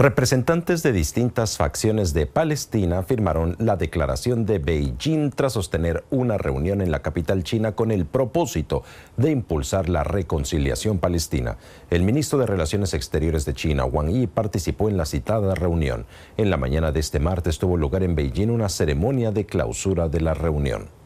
Representantes de distintas facciones de Palestina firmaron la declaración de Beijing tras sostener una reunión en la capital china con el propósito de impulsar la reconciliación palestina. El ministro de Relaciones Exteriores de China, Wang Yi, participó en la citada reunión. En la mañana de este martes tuvo lugar en Beijing una ceremonia de clausura de la reunión.